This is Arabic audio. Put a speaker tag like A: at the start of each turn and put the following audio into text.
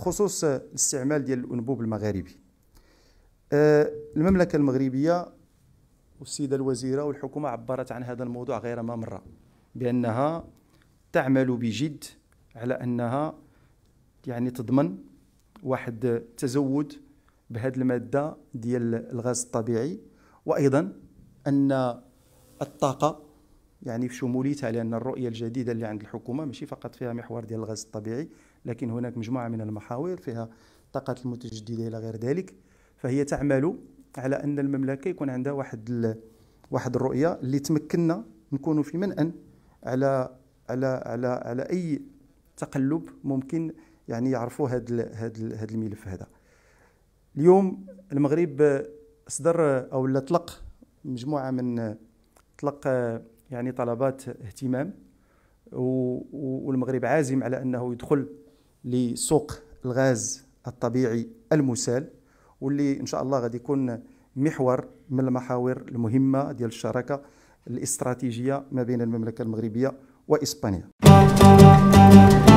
A: بخصوص الاستعمال ديال الانبوب المغاربي آه، المملكه المغربيه والسيده الوزيره والحكومه عبرت عن هذا الموضوع غير ما مره بانها تعمل بجد على انها يعني تضمن واحد تزود بهذه الماده ديال الغاز الطبيعي وايضا ان الطاقه يعني في شموليتها لان الرؤيه الجديده اللي عند الحكومه ماشي فقط فيها محور ديال الغاز الطبيعي لكن هناك مجموعه من المحاور فيها الطاقات المتجدده الى غير ذلك فهي تعمل على ان المملكه يكون عندها واحد ال... واحد الرؤيه اللي تمكننا نكونوا في منأى على على على على اي تقلب ممكن يعني يعرفوا هذا ال... هذا ال... هذا الملف هذا اليوم المغرب اصدر او اطلق مجموعه من اطلق يعني طلبات اهتمام والمغرب عازم على انه يدخل لسوق الغاز الطبيعي المسال واللي ان شاء الله غادي يكون محور من المحاور المهمه ديال الشراكه الاستراتيجيه ما بين المملكه المغربيه واسبانيا